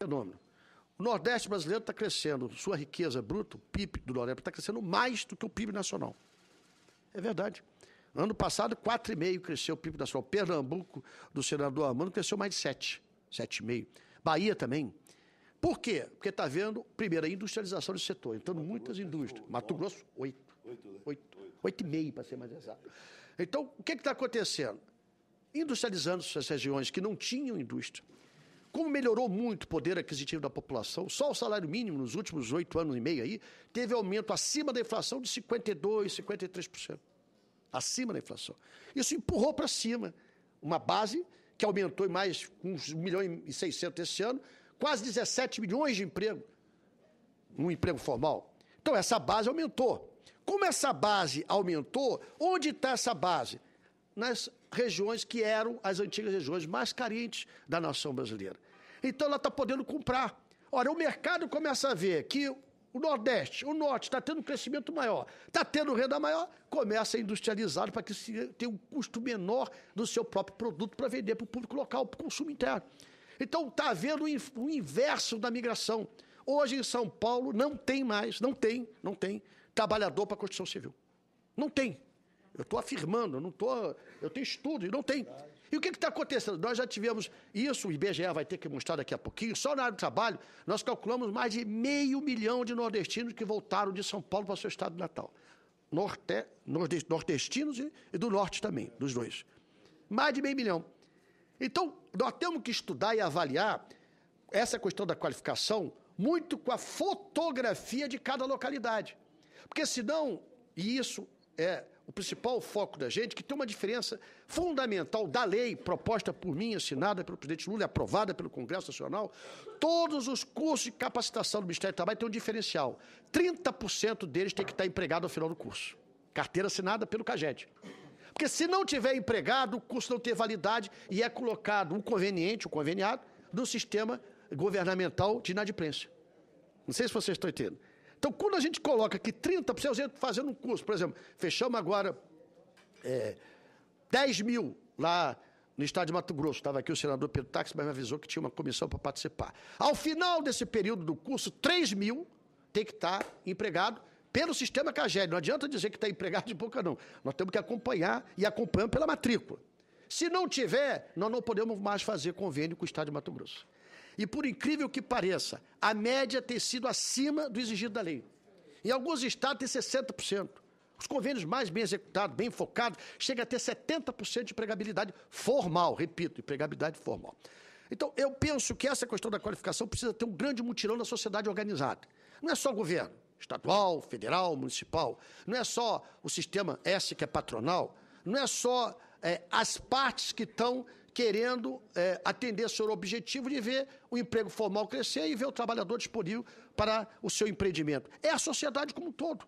fenômeno. O Nordeste brasileiro está crescendo, sua riqueza bruta, o PIB do Nordeste está crescendo mais do que o PIB nacional. É verdade. Ano passado, 4,5% cresceu o PIB nacional. Pernambuco, do senador Armando, cresceu mais de 7, 7,5%. Bahia também. Por quê? Porque está vendo, primeiro, a industrialização do setor, entrando Mato muitas Grosso, indústrias. Mato Grosso, 8. 8, né? 8,5 para ser mais exato. Então, o que está acontecendo? Industrializando essas regiões que não tinham indústria. Como melhorou muito o poder aquisitivo da população, só o salário mínimo nos últimos oito anos e meio aí teve aumento acima da inflação de 52, 53%. Acima da inflação. Isso empurrou para cima uma base que aumentou em mais uns 1 milhão e 600 esse ano, quase 17 milhões de emprego, um emprego formal. Então essa base aumentou. Como essa base aumentou, onde está essa base? Nas regiões que eram as antigas regiões mais carentes da nação brasileira. Então ela está podendo comprar. Ora, o mercado começa a ver que o Nordeste, o Norte está tendo um crescimento maior, está tendo renda maior, começa a industrializar para que tenha um custo menor do seu próprio produto para vender para o público local, para o consumo interno. Então está havendo o inverso da migração. Hoje em São Paulo não tem mais, não tem, não tem trabalhador para construção civil. Não tem. Eu estou afirmando, eu não tô, eu tenho estudo, e não tem. E o que está acontecendo? Nós já tivemos isso, o IBGE vai ter que mostrar daqui a pouquinho, só na área do trabalho, nós calculamos mais de meio milhão de nordestinos que voltaram de São Paulo para o seu estado natal. Norte, nordestinos e do norte também, dos dois. Mais de meio milhão. Então, nós temos que estudar e avaliar essa questão da qualificação muito com a fotografia de cada localidade. Porque senão, e isso é o principal foco da gente, que tem uma diferença fundamental da lei proposta por mim, assinada pelo presidente Lula, aprovada pelo Congresso Nacional, todos os cursos de capacitação do Ministério do Trabalho têm um diferencial. 30% deles tem que estar empregado ao final do curso. Carteira assinada pelo CAGED. Porque se não tiver empregado, o curso não tem validade e é colocado o um conveniente, o um conveniado, no sistema governamental de inadimplência. Não sei se vocês estão entendendo. Então, quando a gente coloca que 30%, tá fazendo um curso, por exemplo, fechamos agora é, 10 mil lá no estado de Mato Grosso. Estava aqui o senador Pedro Táxi, mas me avisou que tinha uma comissão para participar. Ao final desse período do curso, 3 mil tem que estar tá empregado pelo sistema CAGED. Não adianta dizer que está empregado de boca, não. Nós temos que acompanhar e acompanhando pela matrícula. Se não tiver, nós não podemos mais fazer convênio com o Estado de Mato Grosso. E por incrível que pareça, a média tem sido acima do exigido da lei. Em alguns estados tem 60%. Os convênios mais bem executados, bem focados, chega a ter 70% de empregabilidade formal, repito, empregabilidade formal. Então, eu penso que essa questão da qualificação precisa ter um grande mutirão na sociedade organizada. Não é só o governo, estadual, federal, municipal, não é só o sistema S que é patronal, não é só é, as partes que estão querendo é, atender ao seu objetivo de ver o emprego formal crescer e ver o trabalhador disponível para o seu empreendimento. É a sociedade como um todo.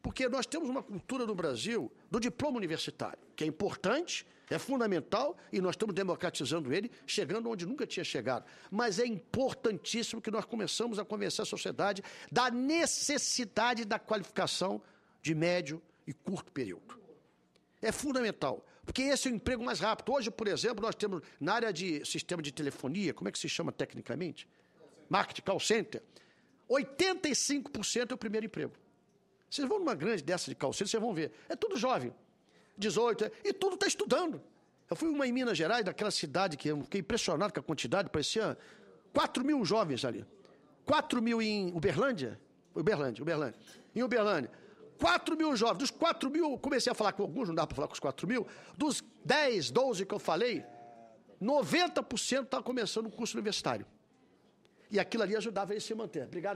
Porque nós temos uma cultura no Brasil do diploma universitário, que é importante, é fundamental e nós estamos democratizando ele, chegando onde nunca tinha chegado. Mas é importantíssimo que nós começamos a convencer a sociedade da necessidade da qualificação de médio e curto período. É fundamental, porque esse é o emprego mais rápido. Hoje, por exemplo, nós temos na área de sistema de telefonia, como é que se chama tecnicamente? Marketing, call center. 85% é o primeiro emprego. Vocês vão numa grande dessa de call center, vocês vão ver. É tudo jovem, 18, é, e tudo está estudando. Eu fui uma em Minas Gerais, daquela cidade que eu fiquei impressionado com a quantidade, parecia 4 mil jovens ali. 4 mil em Uberlândia? Uberlândia, Uberlândia. Em Uberlândia. 4 mil jovens, dos 4 mil, comecei a falar com alguns, não dá para falar com os 4 mil, dos 10, 12 que eu falei, 90% está começando o curso universitário. E aquilo ali ajudava ele a se manter. Obrigado.